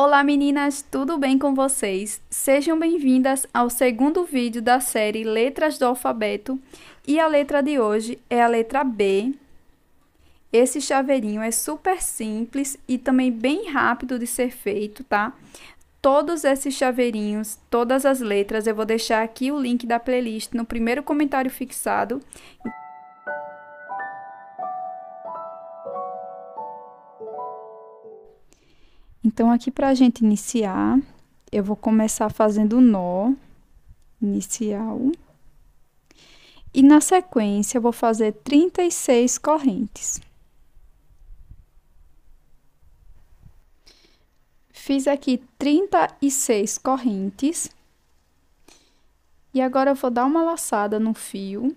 Olá meninas, tudo bem com vocês? Sejam bem-vindas ao segundo vídeo da série Letras do Alfabeto e a letra de hoje é a letra B. Esse chaveirinho é super simples e também bem rápido de ser feito, tá? Todos esses chaveirinhos, todas as letras, eu vou deixar aqui o link da playlist no primeiro comentário fixado. Então, aqui para a gente iniciar, eu vou começar fazendo o nó inicial. E na sequência, eu vou fazer 36 correntes. Fiz aqui 36 correntes. E agora eu vou dar uma laçada no fio.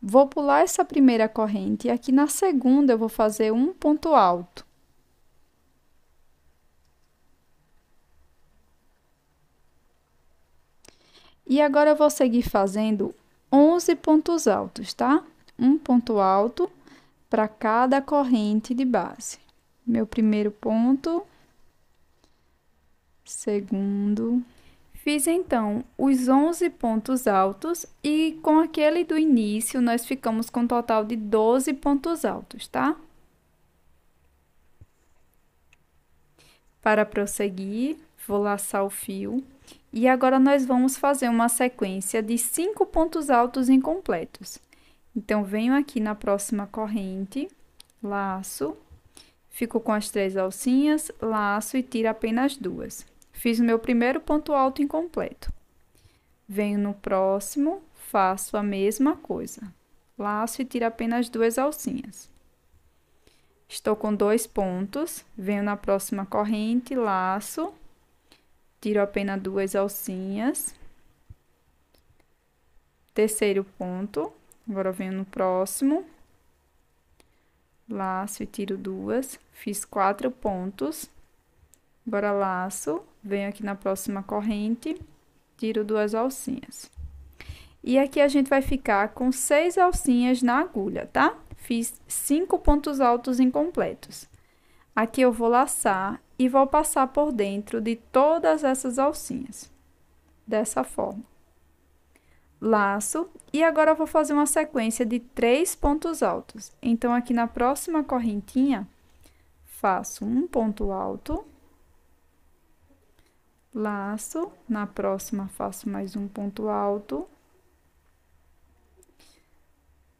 Vou pular essa primeira corrente e aqui na segunda eu vou fazer um ponto alto. E agora eu vou seguir fazendo 11 pontos altos, tá? Um ponto alto para cada corrente de base. Meu primeiro ponto, segundo. Fiz então os 11 pontos altos e com aquele do início nós ficamos com um total de 12 pontos altos, tá? Para prosseguir, vou laçar o fio e agora nós vamos fazer uma sequência de cinco pontos altos incompletos. Então, venho aqui na próxima corrente, laço, fico com as três alcinhas, laço e tiro apenas duas. Fiz o meu primeiro ponto alto incompleto. Venho no próximo, faço a mesma coisa. Laço e tiro apenas duas alcinhas. Estou com dois pontos, venho na próxima corrente, laço, tiro apenas duas alcinhas. Terceiro ponto, agora venho no próximo. Laço e tiro duas, fiz quatro pontos. Agora laço, venho aqui na próxima corrente, tiro duas alcinhas. E aqui a gente vai ficar com seis alcinhas na agulha, tá? Fiz cinco pontos altos incompletos. Aqui eu vou laçar e vou passar por dentro de todas essas alcinhas, dessa forma. Laço e agora vou fazer uma sequência de três pontos altos. Então, aqui na próxima correntinha, faço um ponto alto, laço, na próxima faço mais um ponto alto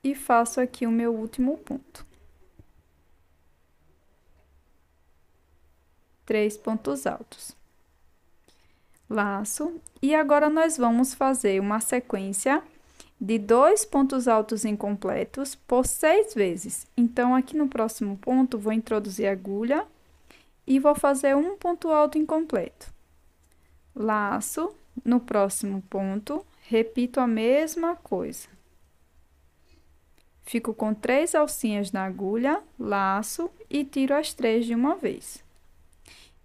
e faço aqui o meu último ponto. três pontos altos. Laço. E agora nós vamos fazer uma sequência de dois pontos altos incompletos por seis vezes. Então, aqui no próximo ponto, vou introduzir agulha e vou fazer um ponto alto incompleto. Laço, no próximo ponto, repito a mesma coisa. Fico com três alcinhas na agulha, laço e tiro as três de uma vez.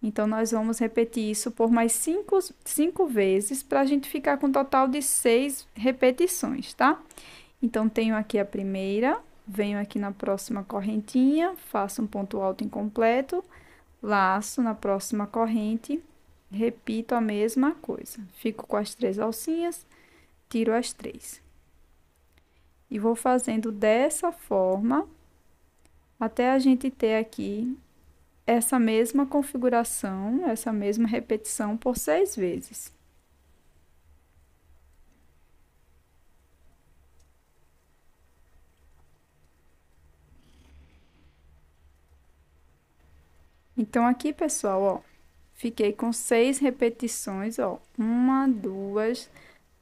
Então, nós vamos repetir isso por mais cinco, cinco vezes para a gente ficar com um total de seis repetições, tá? Então, tenho aqui a primeira, venho aqui na próxima correntinha, faço um ponto alto incompleto, laço na próxima corrente, repito a mesma coisa. Fico com as três alcinhas, tiro as três. E vou fazendo dessa forma até a gente ter aqui essa mesma configuração, essa mesma repetição por seis vezes. Então, aqui, pessoal, ó, fiquei com seis repetições, ó. Uma, duas,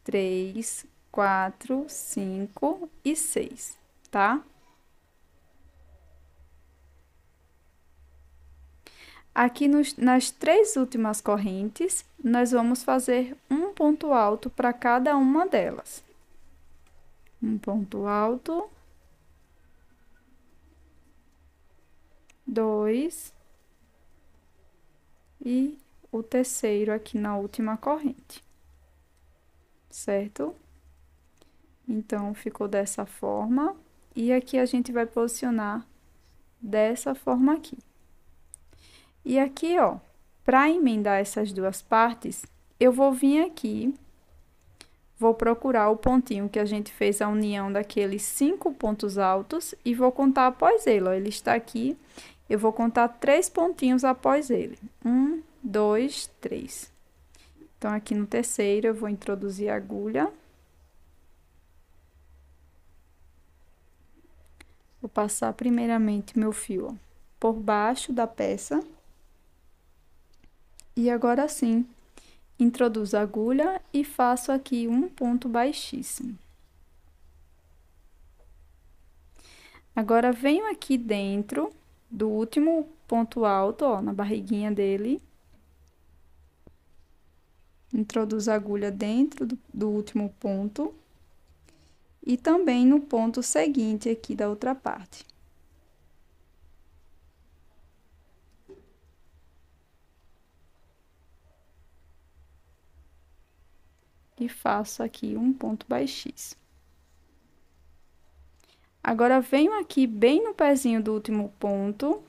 três, quatro, cinco e seis, tá? Aqui nos, nas três últimas correntes, nós vamos fazer um ponto alto para cada uma delas. Um ponto alto. Dois. E o terceiro aqui na última corrente. Certo? Então, ficou dessa forma. E aqui a gente vai posicionar dessa forma aqui. E aqui, ó, para emendar essas duas partes, eu vou vir aqui, vou procurar o pontinho que a gente fez a união daqueles cinco pontos altos e vou contar após ele, ó, ele está aqui, eu vou contar três pontinhos após ele. Um, dois, três. Então, aqui no terceiro, eu vou introduzir a agulha. Vou passar primeiramente meu fio ó, por baixo da peça. E agora sim, introduzo a agulha e faço aqui um ponto baixíssimo. Agora, venho aqui dentro do último ponto alto, ó, na barriguinha dele. Introduzo a agulha dentro do, do último ponto. E também no ponto seguinte aqui da outra parte. e faço aqui um ponto baixíssimo. Agora, venho aqui bem no pezinho do último ponto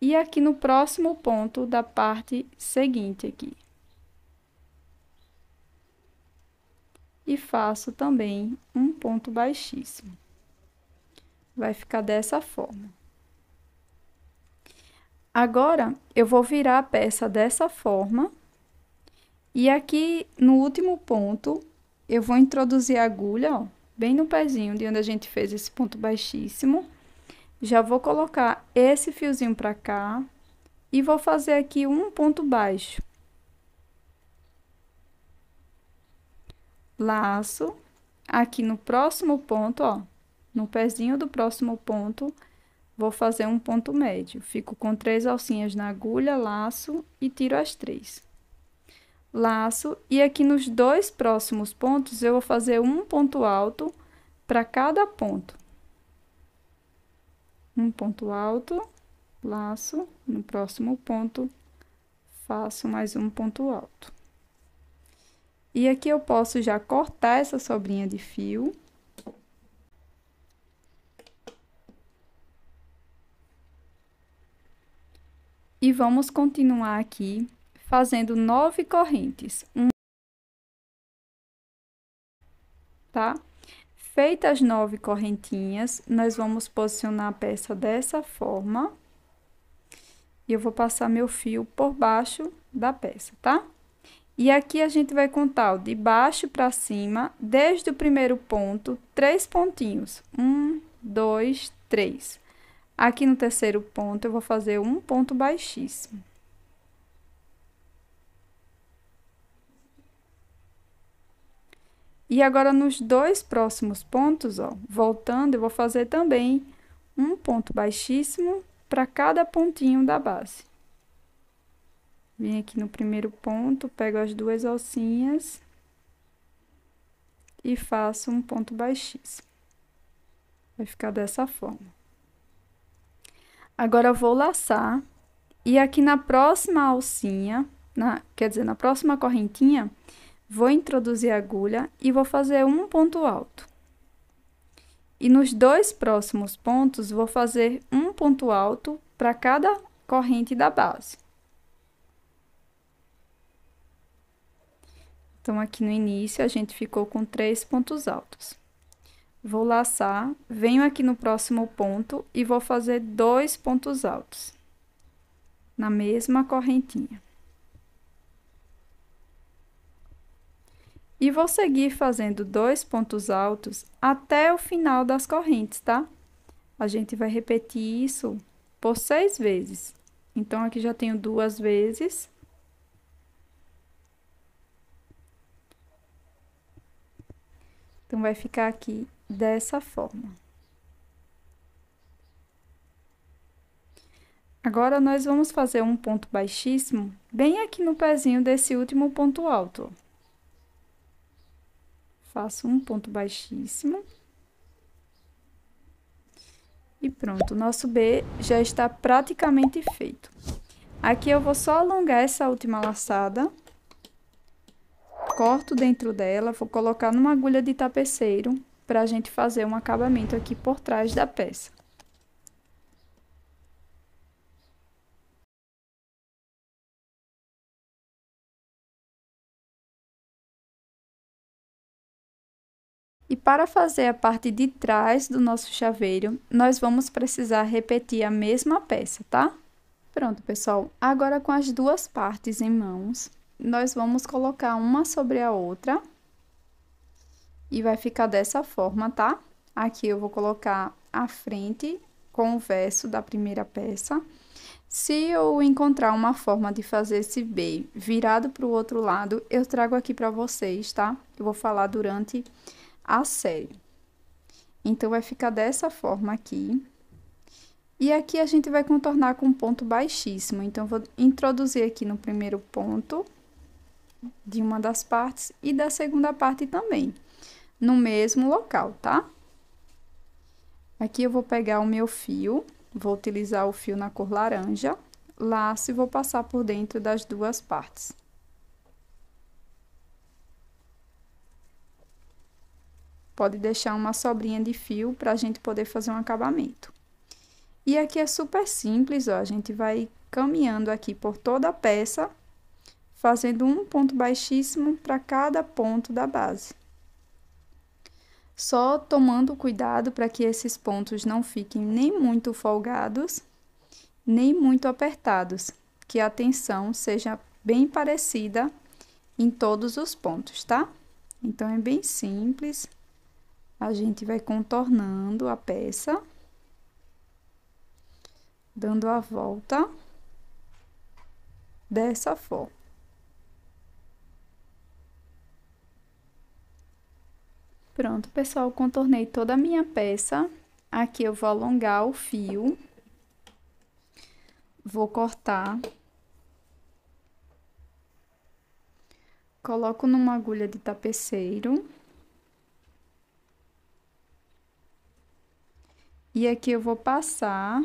e aqui no próximo ponto da parte seguinte aqui. E faço também um ponto baixíssimo. Vai ficar dessa forma. Agora, eu vou virar a peça dessa forma e aqui no último ponto, eu vou introduzir a agulha, ó, bem no pezinho de onde a gente fez esse ponto baixíssimo. Já vou colocar esse fiozinho para cá e vou fazer aqui um ponto baixo. Laço, aqui no próximo ponto, ó, no pezinho do próximo ponto, vou fazer um ponto médio. Fico com três alcinhas na agulha, laço e tiro as três laço e aqui nos dois próximos pontos eu vou fazer um ponto alto para cada ponto. Um ponto alto, laço, no próximo ponto faço mais um ponto alto. E aqui eu posso já cortar essa sobrinha de fio. E vamos continuar aqui fazendo nove correntes. Um, tá? Feitas nove correntinhas, nós vamos posicionar a peça dessa forma. E eu vou passar meu fio por baixo da peça, tá? E aqui a gente vai contar de baixo para cima, desde o primeiro ponto, três pontinhos. Um, dois, três. Aqui no terceiro ponto, eu vou fazer um ponto baixíssimo. E agora, nos dois próximos pontos, ó, voltando, eu vou fazer também um ponto baixíssimo para cada pontinho da base. Vem aqui no primeiro ponto, pego as duas alcinhas e faço um ponto baixíssimo. Vai ficar dessa forma. Agora, vou laçar e aqui na próxima alcinha, na, quer dizer, na próxima correntinha, Vou introduzir a agulha e vou fazer um ponto alto. E nos dois próximos pontos, vou fazer um ponto alto para cada corrente da base. Então, aqui no início, a gente ficou com três pontos altos. Vou laçar, venho aqui no próximo ponto e vou fazer dois pontos altos. Na mesma correntinha. E vou seguir fazendo dois pontos altos até o final das correntes, tá? A gente vai repetir isso por seis vezes. Então, aqui já tenho duas vezes. Então, vai ficar aqui dessa forma. Agora, nós vamos fazer um ponto baixíssimo bem aqui no pezinho desse último ponto alto, ó faço um ponto baixíssimo. E pronto, nosso B já está praticamente feito. Aqui eu vou só alongar essa última laçada. Corto dentro dela, vou colocar numa agulha de tapeceiro para a gente fazer um acabamento aqui por trás da peça. E para fazer a parte de trás do nosso chaveiro, nós vamos precisar repetir a mesma peça, tá? Pronto, pessoal. Agora, com as duas partes em mãos, nós vamos colocar uma sobre a outra. E vai ficar dessa forma, tá? Aqui eu vou colocar a frente com o verso da primeira peça. Se eu encontrar uma forma de fazer esse B virado para o outro lado, eu trago aqui para vocês, tá? Eu vou falar durante a sério. Então, vai ficar dessa forma aqui. E aqui a gente vai contornar com um ponto baixíssimo. Então, vou introduzir aqui no primeiro ponto de uma das partes e da segunda parte também, no mesmo local, tá? Aqui eu vou pegar o meu fio, vou utilizar o fio na cor laranja, laço e vou passar por dentro das duas partes. Pode deixar uma sobrinha de fio para a gente poder fazer um acabamento. E aqui é super simples, ó, a gente vai caminhando aqui por toda a peça, fazendo um ponto baixíssimo para cada ponto da base. Só tomando cuidado para que esses pontos não fiquem nem muito folgados, nem muito apertados, que a tensão seja bem parecida em todos os pontos, tá? Então, é bem simples a gente vai contornando a peça, dando a volta dessa forma. Pronto, pessoal, contornei toda a minha peça. Aqui eu vou alongar o fio, vou cortar, coloco numa agulha de tapeceiro. E aqui eu vou passar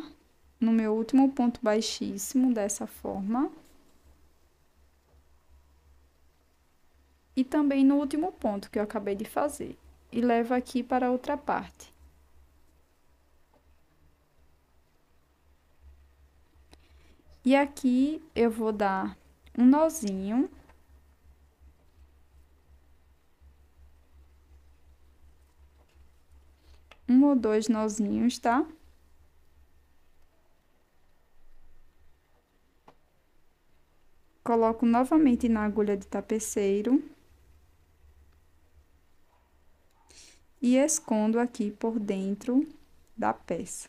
no meu último ponto baixíssimo dessa forma. E também no último ponto que eu acabei de fazer. E levo aqui para a outra parte. E aqui eu vou dar um nozinho um ou dois nozinhos, tá? Coloco novamente na agulha de tapeceiro. E escondo aqui por dentro da peça.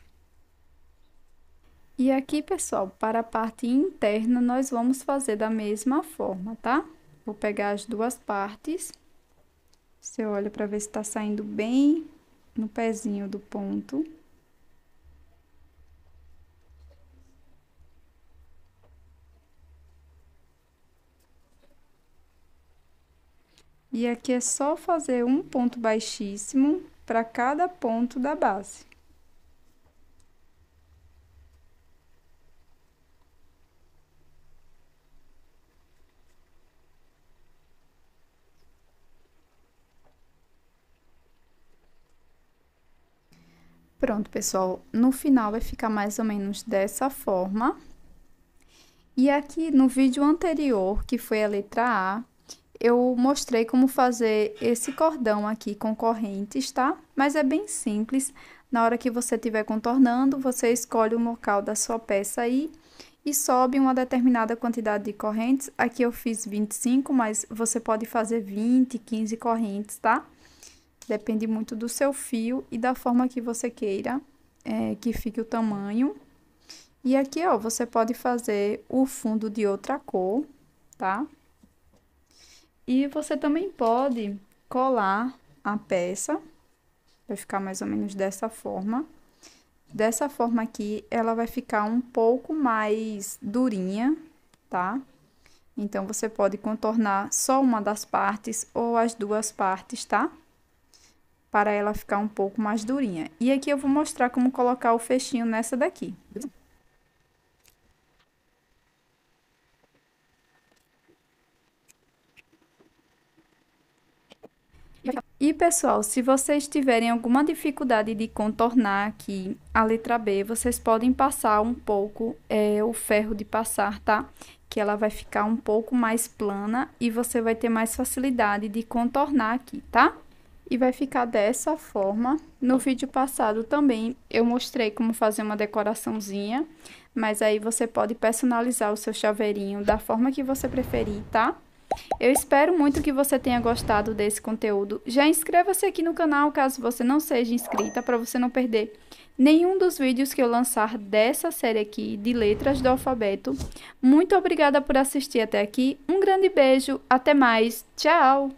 E aqui, pessoal, para a parte interna, nós vamos fazer da mesma forma, tá? Vou pegar as duas partes. Você olha para ver se tá saindo bem no pezinho do ponto. E aqui é só fazer um ponto baixíssimo para cada ponto da base. Pronto, pessoal, no final vai ficar mais ou menos dessa forma. E aqui no vídeo anterior, que foi a letra A, eu mostrei como fazer esse cordão aqui com correntes, tá? Mas é bem simples. Na hora que você estiver contornando, você escolhe o local da sua peça aí e sobe uma determinada quantidade de correntes. Aqui eu fiz 25, mas você pode fazer 20, 15 correntes, tá? Depende muito do seu fio e da forma que você queira é, que fique o tamanho. E aqui, ó, você pode fazer o fundo de outra cor, tá? E você também pode colar a peça, vai ficar mais ou menos dessa forma. Dessa forma aqui, ela vai ficar um pouco mais durinha, tá? Então, você pode contornar só uma das partes ou as duas partes, tá? para ela ficar um pouco mais durinha. E aqui eu vou mostrar como colocar o fechinho nessa daqui. E pessoal, se vocês tiverem alguma dificuldade de contornar aqui a letra B, vocês podem passar um pouco é, o ferro de passar, tá? Que ela vai ficar um pouco mais plana e você vai ter mais facilidade de contornar aqui, tá? e vai ficar dessa forma. No vídeo passado também eu mostrei como fazer uma decoraçãozinha, mas aí você pode personalizar o seu chaveirinho da forma que você preferir, tá? Eu espero muito que você tenha gostado desse conteúdo. Já inscreva-se aqui no canal caso você não seja inscrita, para você não perder nenhum dos vídeos que eu lançar dessa série aqui de letras do alfabeto. Muito obrigada por assistir até aqui. Um grande beijo, até mais, tchau!